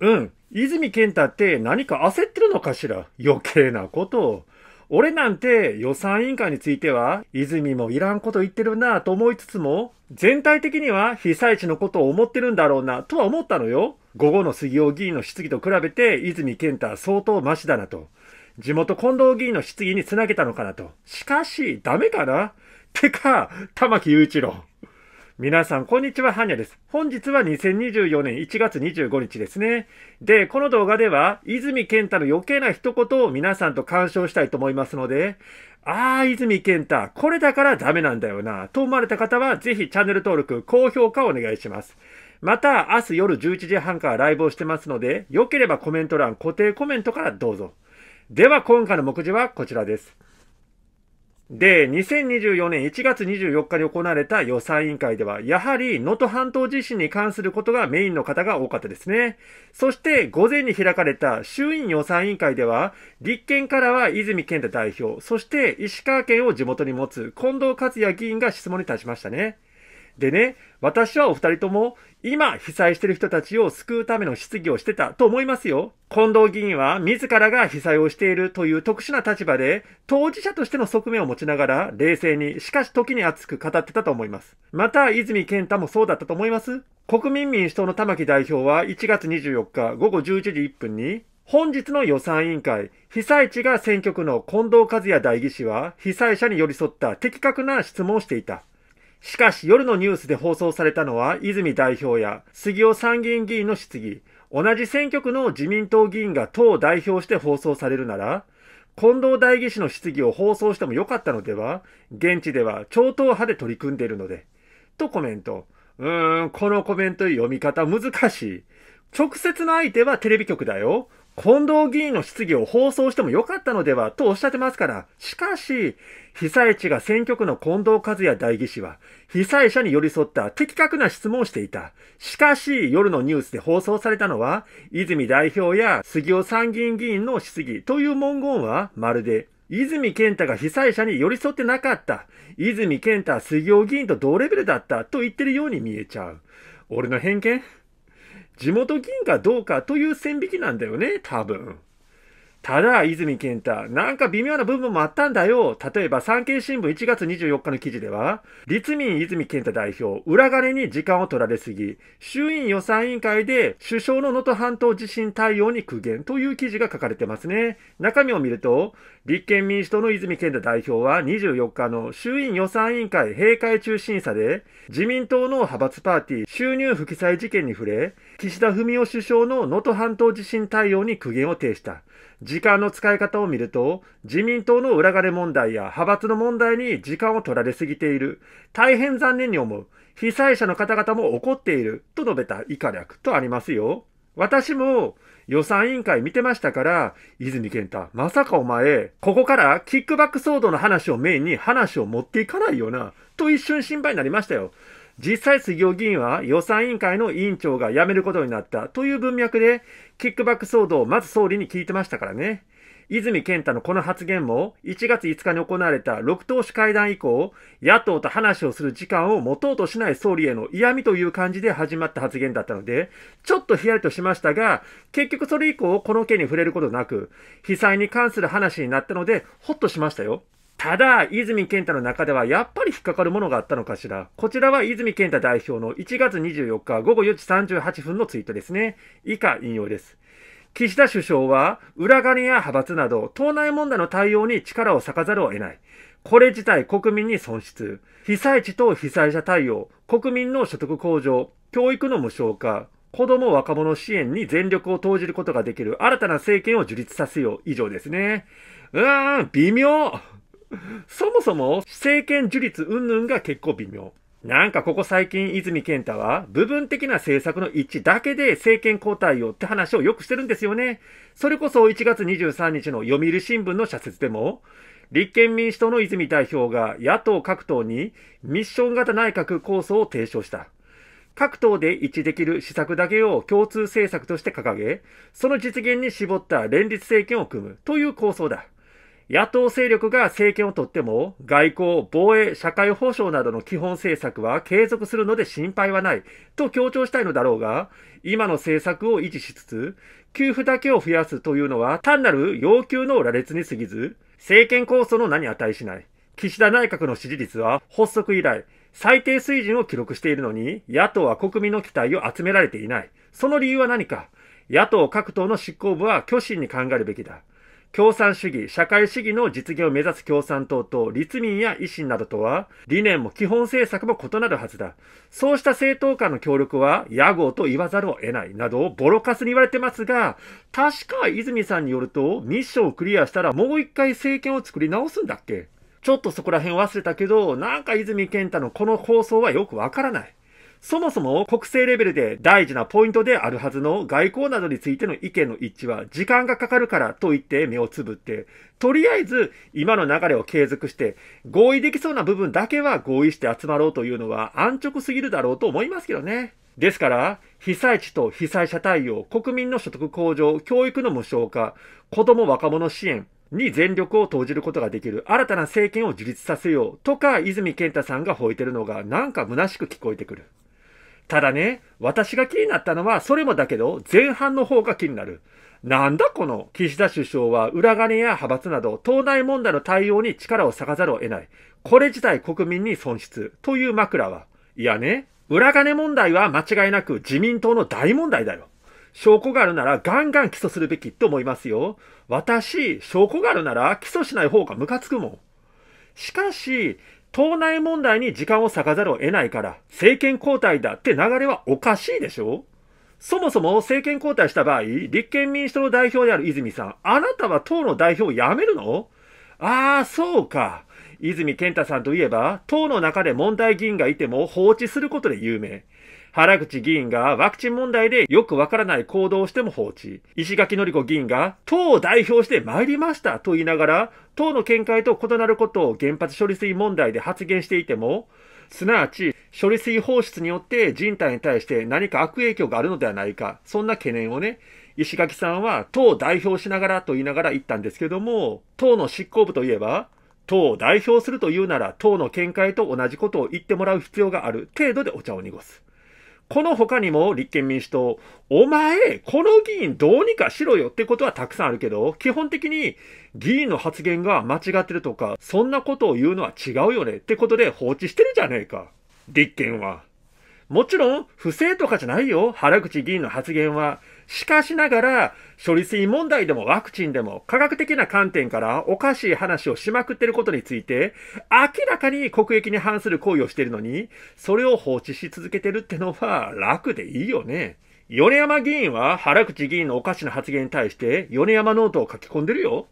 うん。泉健太って何か焦ってるのかしら余計なことを。俺なんて予算委員会については、泉もいらんこと言ってるなぁと思いつつも、全体的には被災地のことを思ってるんだろうなとは思ったのよ。午後の杉尾議員の質疑と比べて、泉健太相当マシだなと。地元近藤議員の質疑につなげたのかなと。しかし、ダメかなてか、玉木雄一郎。皆さん、こんにちは、ハニャです。本日は2024年1月25日ですね。で、この動画では、泉健太の余計な一言を皆さんと鑑賞したいと思いますので、あー、泉健太、これだからダメなんだよな、と思われた方は、ぜひチャンネル登録、高評価をお願いします。また、明日夜11時半からライブをしてますので、良ければコメント欄、固定コメントからどうぞ。では、今回の目次はこちらです。で、2024年1月24日に行われた予算委員会では、やはり能登半島地震に関することがメインの方が多かったですね。そして、午前に開かれた衆院予算委員会では、立憲からは泉健太代表、そして石川県を地元に持つ近藤克也議員が質問に立ちましたね。でね、私はお二人とも今被災している人たちを救うための質疑をしてたと思いますよ。近藤議員は自らが被災をしているという特殊な立場で当事者としての側面を持ちながら冷静にしかし時に熱く語ってたと思います。また泉健太もそうだったと思います国民民主党の玉木代表は1月24日午後11時1分に本日の予算委員会、被災地が選挙区の近藤和也代議士は被災者に寄り添った的確な質問をしていた。しかし夜のニュースで放送されたのは泉代表や杉尾参議院議員の質疑、同じ選挙区の自民党議員が党を代表して放送されるなら、近藤代議士の質疑を放送してもよかったのでは現地では超党派で取り組んでいるので。とコメント。うーん、このコメント読み方難しい。直接の相手はテレビ局だよ。近藤議員の質疑を放送してもよかったのではとおっしゃってますから、しかし、被災地が選挙区の近藤和也代議士は、被災者に寄り添った的確な質問をしていた。しかし、夜のニュースで放送されたのは、泉代表や杉尾参議院議員の質疑という文言は、まるで、泉健太が被災者に寄り添ってなかった。泉健太は杉尾議員と同レベルだったと言ってるように見えちゃう。俺の偏見地元銀貨どうかという線引きなんだよね、多分。ただ、泉健太、なんか微妙な部分もあったんだよ。例えば、産経新聞1月24日の記事では、立民泉健太代表、裏金に時間を取られすぎ、衆院予算委員会で首相の能登半島地震対応に苦言という記事が書かれてますね。中身を見ると、立憲民主党の泉健太代表は24日の衆院予算委員会閉会中審査で、自民党の派閥パーティー収入不記載事件に触れ、岸田文雄首相の能登半島地震対応に苦言を呈した。自時間の使い方を見ると、自民党の裏金問題や派閥の問題に時間を取られすぎている。大変残念に思う。被災者の方々も怒っている。と述べた以下略とありますよ。私も予算委員会見てましたから、泉健太、まさかお前、ここからキックバック騒動の話をメインに話を持っていかないよな、と一瞬心配になりましたよ。実際杉尾議員は予算委員会の委員長が辞めることになったという文脈で、キックバック騒動をまず総理に聞いてましたからね。泉健太のこの発言も、1月5日に行われた6党首会談以降、野党と話をする時間を持とうとしない総理への嫌味という感じで始まった発言だったので、ちょっとヒヤリとしましたが、結局それ以降、この件に触れることなく、被災に関する話になったので、ほっとしましたよ。ただ、泉健太の中ではやっぱり引っかかるものがあったのかしら。こちらは泉健太代表の1月24日午後4時38分のツイートですね。以下引用です。岸田首相は、裏金や派閥など、党内問題の対応に力を割かざるを得ない。これ自体国民に損失。被災地と被災者対応、国民の所得向上、教育の無償化、子供若者支援に全力を投じることができる新たな政権を樹立させよう。以上ですね。うーん、微妙そもそも政権樹立云々が結構微妙。なんかここ最近泉健太は部分的な政策の一致だけで政権交代をって話をよくしてるんですよね。それこそ1月23日の読売新聞の社説でも、立憲民主党の泉代表が野党各党にミッション型内閣構想を提唱した。各党で一致できる施策だけを共通政策として掲げ、その実現に絞った連立政権を組むという構想だ。野党勢力が政権を取っても、外交、防衛、社会保障などの基本政策は継続するので心配はないと強調したいのだろうが、今の政策を維持しつつ、給付だけを増やすというのは単なる要求の羅列に過ぎず、政権構想の名に値しない。岸田内閣の支持率は発足以来、最低水準を記録しているのに、野党は国民の期待を集められていない。その理由は何か野党各党の執行部は虚心に考えるべきだ。共産主義、社会主義の実現を目指す共産党と立民や維新などとは理念も基本政策も異なるはずだ。そうした政党間の協力は野号と言わざるを得ないなどをボロカスに言われてますが、確か泉さんによるとミッションをクリアしたらもう一回政権を作り直すんだっけちょっとそこら辺忘れたけど、なんか泉健太のこの放送はよくわからない。そもそも国政レベルで大事なポイントであるはずの外交などについての意見の一致は時間がかかるからと言って目をつぶって、とりあえず今の流れを継続して合意できそうな部分だけは合意して集まろうというのは安直すぎるだろうと思いますけどね。ですから、被災地と被災者対応、国民の所得向上、教育の無償化、子供若者支援、に全力を投じることができる新たな政権を樹立させようとか泉健太さんが吠えてるのがなんか虚しく聞こえてくる。ただね、私が気になったのは、それもだけど、前半の方が気になる。なんだこの岸田首相は裏金や派閥など党内問題の対応に力を割かざるを得ない。これ自体国民に損失という枕は。いやね、裏金問題は間違いなく自民党の大問題だよ。証拠があるならガンガン起訴するべきと思いますよ。私、証拠があるなら起訴しない方がムカつくもん。しかし、党内問題に時間を割かざるを得ないから、政権交代だって流れはおかしいでしょそもそも政権交代した場合、立憲民主党の代表である泉さん、あなたは党の代表を辞めるのああ、そうか。泉健太さんといえば、党の中で問題議員がいても放置することで有名。原口議員がワクチン問題でよくわからない行動をしても放置。石垣のり子議員が党を代表して参りましたと言いながら、党の見解と異なることを原発処理水問題で発言していても、すなわち処理水放出によって人体に対して何か悪影響があるのではないか、そんな懸念をね、石垣さんは党を代表しながらと言いながら言ったんですけども、党の執行部といえば、党を代表するというなら党の見解と同じことを言ってもらう必要がある程度でお茶を濁す。この他にも立憲民主党、お前、この議員どうにかしろよってことはたくさんあるけど、基本的に議員の発言が間違ってるとか、そんなことを言うのは違うよねってことで放置してるじゃねえか。立憲は。もちろん、不正とかじゃないよ。原口議員の発言は。しかしながら、処理水問題でもワクチンでも科学的な観点からおかしい話をしまくってることについて、明らかに国益に反する行為をしてるのに、それを放置し続けてるってのは楽でいいよね。米山議員は原口議員のおかしな発言に対して米山ノートを書き込んでるよ。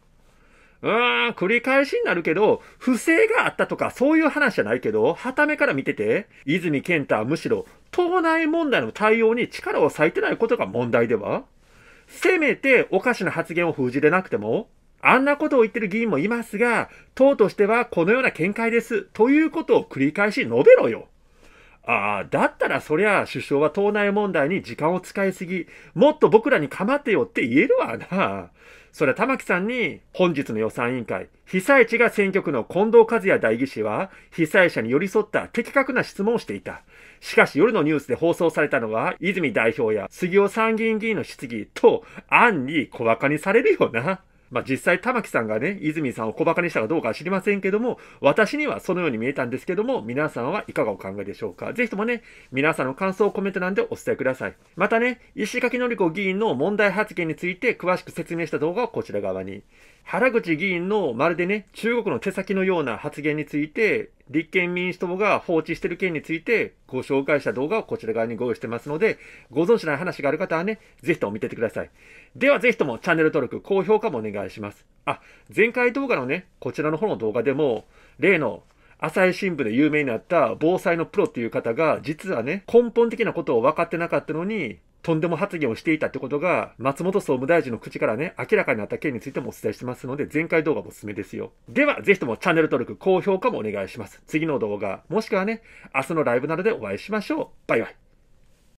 うーん、繰り返しになるけど、不正があったとかそういう話じゃないけど、はためから見てて、泉健太はむしろ、党内問題の対応に力を割いてないことが問題ではせめておかしな発言を封じれなくても、あんなことを言ってる議員もいますが、党としてはこのような見解です、ということを繰り返し述べろよ。ああ、だったらそりゃ首相は党内問題に時間を使いすぎ、もっと僕らに構ってよって言えるわな。そりゃ玉木さんに本日の予算委員会、被災地が選挙区の近藤和也代議士は被災者に寄り添った的確な質問をしていた。しかし夜のニュースで放送されたのは泉代表や杉尾参議院議員の質疑と暗に小馬鹿にされるよな。まあ、実際玉木さんがね、泉さんを小馬鹿にしたかどうかは知りませんけども、私にはそのように見えたんですけども、皆さんはいかがお考えでしょうか。ぜひともね、皆さんの感想をコメント欄でお伝えください。またね、石垣のり子議員の問題発言について詳しく説明した動画はこちら側に。原口議員のまるでね、中国の手先のような発言について、立憲民主党が放置している件についてご紹介した動画をこちら側にご用意してますので、ご存知ない話がある方はね、ぜひとも見ててください。ではぜひともチャンネル登録、高評価もお願いします。あ、前回動画のね、こちらの方の動画でも、例の朝日新聞で有名になった防災のプロっていう方が、実はね、根本的なことを分かってなかったのに、とんでも発言をしていたってことが、松本総務大臣の口からね、明らかになった件についてもお伝えしてますので、前回動画もおすすめですよ。では、ぜひともチャンネル登録、高評価もお願いします。次の動画、もしくはね、明日のライブなどでお会いしましょう。バイバイ。